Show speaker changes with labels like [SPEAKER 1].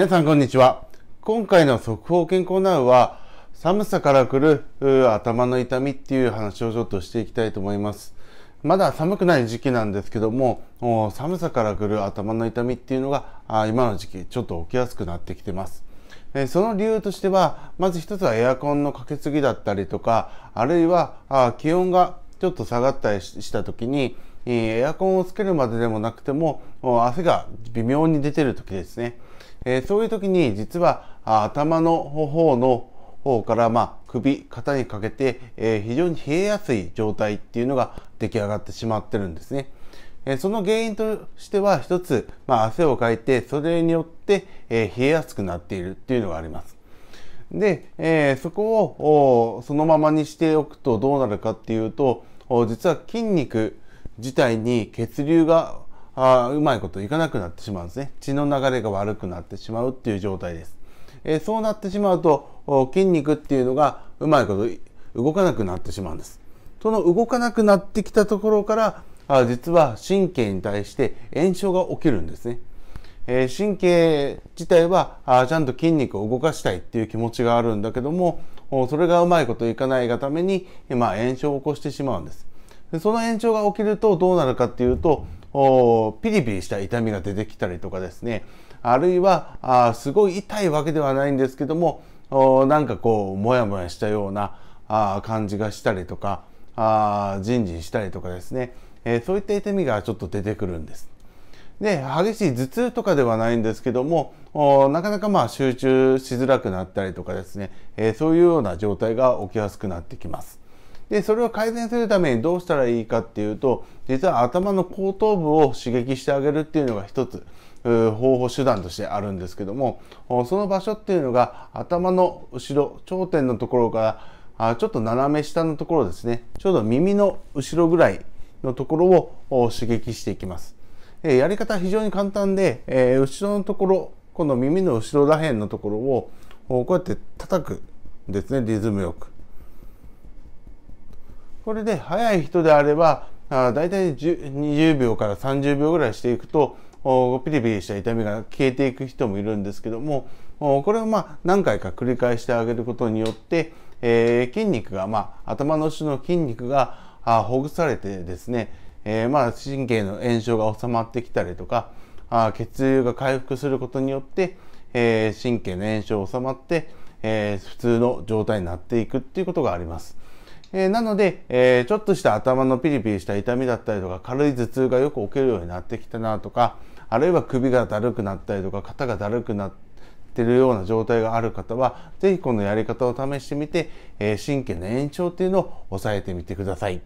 [SPEAKER 1] 皆さんこんにちは。今回の速報健康ナウは、寒さからくる頭の痛みっていう話をちょっとしていきたいと思います。まだ寒くない時期なんですけども、寒さからくる頭の痛みっていうのが、今の時期ちょっと起きやすくなってきてます。その理由としては、まず一つはエアコンのかけすぎだったりとか、あるいは気温がちょっと下がったりした時に、エアコンをつけるまででもなくても、汗が微妙に出てる時ですね。えそういう時に実は頭の方の方から、まあ、首肩にかけて、え非常に冷えやすい状態っていうのが出来上がってしまってるんですね。えその原因としては一つ、まあ、汗をかいてそれによって、え冷えやすくなっているっていうのがあります。で、えそこをそのままにしておくとどうなるかっていうと実は筋肉自体に血流があうまいこといかなくなってしまうんですね血の流れが悪くなってしまうっていう状態です、えー、そうなってしまうと筋肉っていうのがうまいこと動かなくなってしまうんですその動かなくなってきたところからあ実は神経に対して炎症が起きるんですね、え神経自体はあちゃんと筋肉を動かしたいっていう気持ちがあるんだけどもそれがうまいこといかないがために、ま炎症を起こしてしまうんですその炎症が起きるとどうなるかっていうとピリピリした痛みが出てきたりとかですねあるいはあすごい痛いわけではないんですけどもなんかこうモヤモヤしたようなあ感じがしたりとかあジンジンしたりとかですね、えー、そういった痛みがちょっと出てくるんです。で激しい頭痛とかではないんですけどもなかなかまあ集中しづらくなったりとかですね、えー、そういうような状態が起きやすくなってきます。で、それを改善するためにどうしたらいいかっていうと、実は頭の後頭部を刺激してあげるっていうのが一つ、方法手段としてあるんですけども、その場所っていうのが頭の後ろ、頂点のところからちょっと斜め下のところですね、ちょうど耳の後ろぐらいのところを刺激していきます。やり方非常に簡単で、後ろのところ、この耳の後ろら辺のところをこうやって叩くんですね、リズムよく。これで早い人であれば、あ大体20秒から30秒ぐらいしていくと、ピリピリした痛みが消えていく人もいるんですけども、これをま何回か繰り返してあげることによって、えー、筋肉が、まあ、頭の後の筋肉がほぐされてですね、えー、まあ、神経の炎症が収まってきたりとか、あ血流が回復することによって、えー、神経の炎症が収まって、え普通の状態になっていくっていうことがあります。えー、なので、えー、ちょっとした頭のピリピリした痛みだったりとか、軽い頭痛がよく起きるようになってきたなとか、あるいは首がだるくなったりとか、肩がだるくなってるような状態がある方は、是非このやり方を試してみて、えー、神経の延長っていうのを抑えてみてください。